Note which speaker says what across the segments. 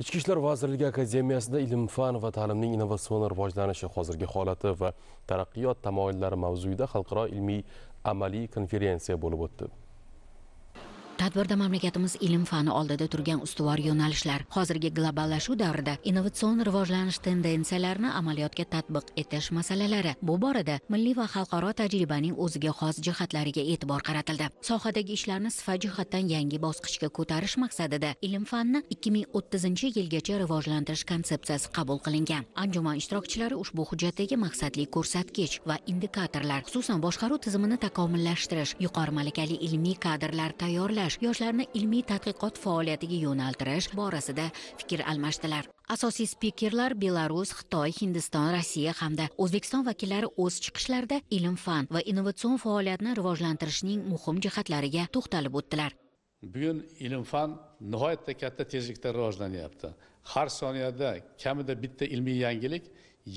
Speaker 1: ichki ishlar vazirligi akademiyasida ilm fan va ta'limning innovatsion rivojlanishi hozirgi holati va taraqqiyot tamoyillari mavzuida xalqaro ilmiy amaliy konferensiya bo'lib o'tdi
Speaker 2: tadbirda mamlakatimiz ilm fani oldida turgan ustuvor yo'nalishlar hozirgi globallashuv davrida innovatsion rivojlanish tendensiyalarini amaliyotga tatbiq etish masalalari bu borada milliy va xalqaro tajribaning o'ziga xos jihatlariga e'tibor qaratildi sohadagi ishlarni sifat jihatdan yangi bosqichga ko'tarish maqsadida ilm fanni ikki ming o'ttizinchi yilgacha rivojlantirish konsepsiyasi qabul qilingan anjuman ishtirokchilari ushbu hujjatdagi maqsadli ko'rsatkich va indikatorlar xususan boshqaruv tizimini takomillashtirish yuqori malakali ilmiy kadrlar tayyorlash rivojlantirish yoshlarni ilmiy tadqiqot faoliyatiga yo'naltirish borasida fikr almashdilar asosiy spikerlar belarus xitoy hindiston rossiya hamda o'zbekiston vakillari o'z chiqishlarida ilm fan va innovatsion faoliyatni rivojlantirishning muhim jihatlariga to'xtalib o'tdilar
Speaker 3: bugun ilm fan nihoyatda katta tezlikda rivojlanyapti har soniyada kamida bitta ilmiy yangilik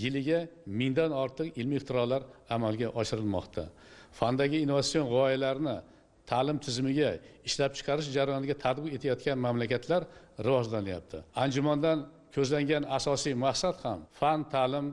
Speaker 3: yiliga mingdan ortiq ilmiy ixtirolar amalga oshirilmoqda fandagi innovatsion g'oyalarni ta'lim tizimiga ishlab chiqarish jarayoniga tadbiq etayotgan mamlakatlar rivojlanyapti anjumandan ko'zlangan asosiy maqsad ham fan ta'lim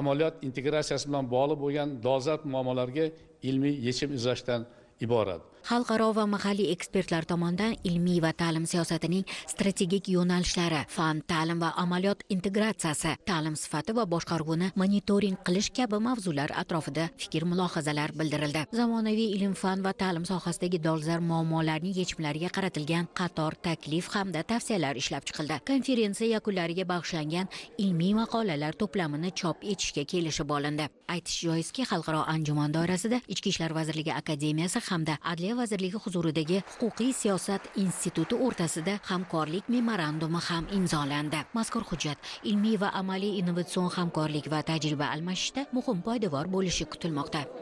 Speaker 3: amaliyot integratsiyasi bilan bog'liq bo'lgan dolzarb muammolarga ilmiy yechim izlashdan iborat
Speaker 2: xalqaro va mahalliy ekspertlar tomonidan ilmiy va ta'lim siyosatining strategik yo'nalishlari fan ta'lim va amaliyot integratsiyasi ta'lim sifati va boshqaruvini monitoring qilish kabi mavzular atrofida fikr mulohazalar bildirildi zamonaviy ilm fan va ta'lim sohasidagi dolzarb muammolarning yechimlariga qaratilgan qator taklif hamda tavsiyalar ishlab chiqildi konferensiya yakunlariga bag'ishlangan ilmiy maqolalar to'plamini chop etishga kelishib olindi aytish joizki xalqaro anjuman doirasida ichki ishlar vazirligi akademiyasi hamda adliya vazirligi huzuridagi huquqiy siyosat instituti o'rtasida hamkorlik memorandumi ham imzolandi mazkur hujjat ilmiy va amaliy innovatsion hamkorlik va tajriba almashishda muhim poydevor bo'lishi kutilmoqda